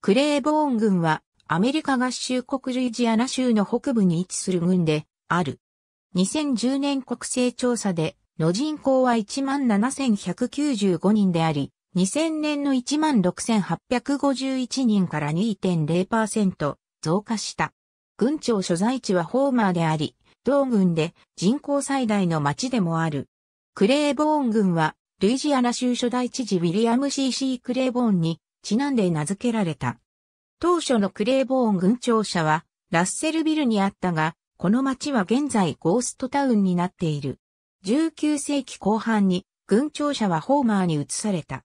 クレーボーン軍はアメリカ合衆国ルイジアナ州の北部に位置する軍である。2010年国勢調査での人口は17,195人であり、2000年の16,851人から2.0%増加した。軍庁所在地はホーマーであり、同軍で人口最大の町でもある。クレーボーン軍はルイジアナ州初代知事ウィリアム C.C. クレーボーンにちなんで名付けられた。当初のクレーボーン軍庁舎は、ラッセルビルにあったが、この町は現在ゴーストタウンになっている。19世紀後半に、軍庁舎はホーマーに移された。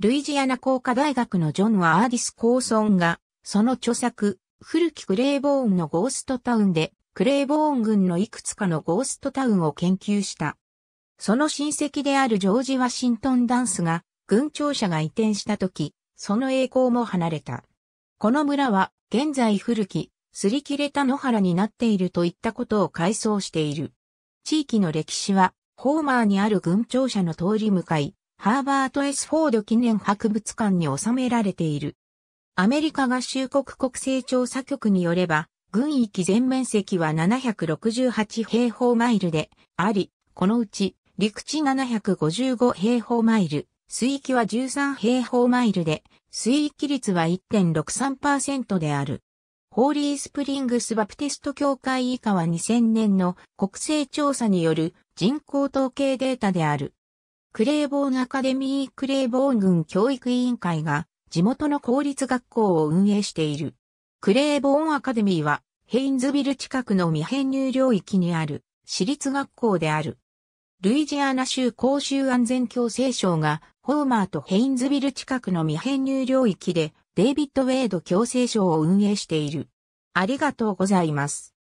ルイジアナ工科大学のジョン・はアーディス・コーソンが、その著作、古きクレーボーンのゴーストタウンで、クレーボーン軍のいくつかのゴーストタウンを研究した。その親戚であるジョージ・ワシントン・ダンスが、軍庁舎が移転した時、その栄光も離れた。この村は、現在古き、すり切れた野原になっているといったことを回想している。地域の歴史は、ホーマーにある軍庁舎の通り向かい、ハーバート・エスフォード記念博物館に収められている。アメリカ合衆国国勢調査局によれば、軍域全面積は768平方マイルであり、このうち陸地755平方マイル、水域は13平方マイルで水域率は1.63%である。ホーリースプリングスバプテスト協会以下は2000年の国勢調査による人口統計データである。クレーボーンアカデミークレーボーン郡教育委員会が地元の公立学校を運営している。クレーボーンアカデミーはヘインズビル近くの未編入領域にある私立学校である。ルイジアナ州公衆安全共生省がホーマーとヘインズビル近くの未編入領域でデイビッド・ウェイド強制省を運営している。ありがとうございます。